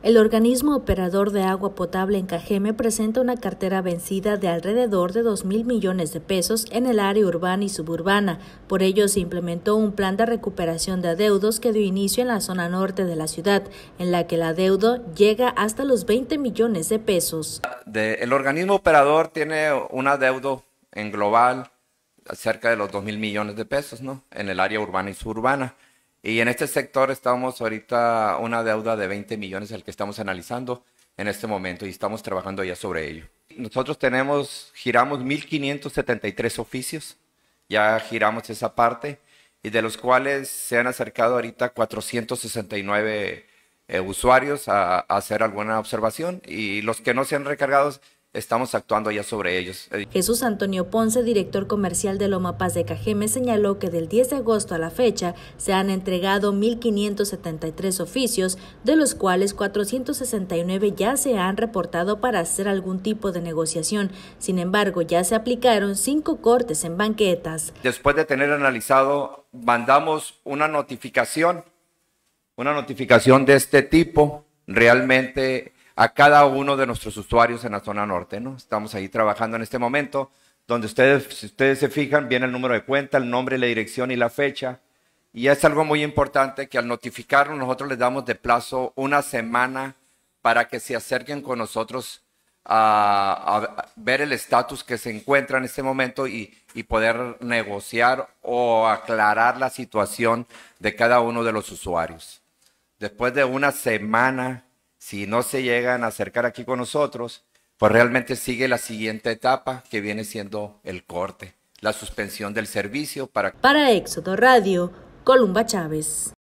El organismo operador de agua potable en Cajeme presenta una cartera vencida de alrededor de dos mil millones de pesos en el área urbana y suburbana. Por ello, se implementó un plan de recuperación de adeudos que dio inicio en la zona norte de la ciudad, en la que el adeudo llega hasta los 20 millones de pesos. el organismo operador tiene un adeudo en global cerca de los dos mil millones de pesos, ¿no? En el área urbana y suburbana. Y en este sector estamos ahorita una deuda de 20 millones al que estamos analizando en este momento y estamos trabajando ya sobre ello. Nosotros tenemos, giramos 1.573 oficios, ya giramos esa parte y de los cuales se han acercado ahorita 469 eh, usuarios a, hacer alguna observación y los que no se han recargado estamos actuando ya sobre ellos. Eh, Jesús Antonio Ponce, director comercial de Loma Paz de Cajeme, señaló que del 10 de agosto a la fecha se han entregado 1.573 oficios, de los cuales 469 ya se han reportado para hacer algún tipo de negociación. Sin embargo, ya se aplicaron cinco cortes en banquetas. Después de tener analizado, mandamos una notificación, una notificación de este tipo. Realmente a cada uno de nuestros usuarios en la zona norte, ¿no? Estamos ahí trabajando en este momento, donde ustedes, si ustedes se fijan, viene el número de cuenta, el nombre, la dirección y la fecha. Y es algo muy importante que al notificarlo, nosotros les damos de plazo una semana para que se acerquen con nosotros a, ver el estatus que se encuentra en este momento y poder negociar o aclarar la situación de cada uno de los usuarios. Después de una semana si no se llegan a acercar aquí con nosotros, pues realmente sigue la siguiente etapa que viene siendo el corte, la suspensión del servicio para... Para Éxodo Radio, Columba Chávez.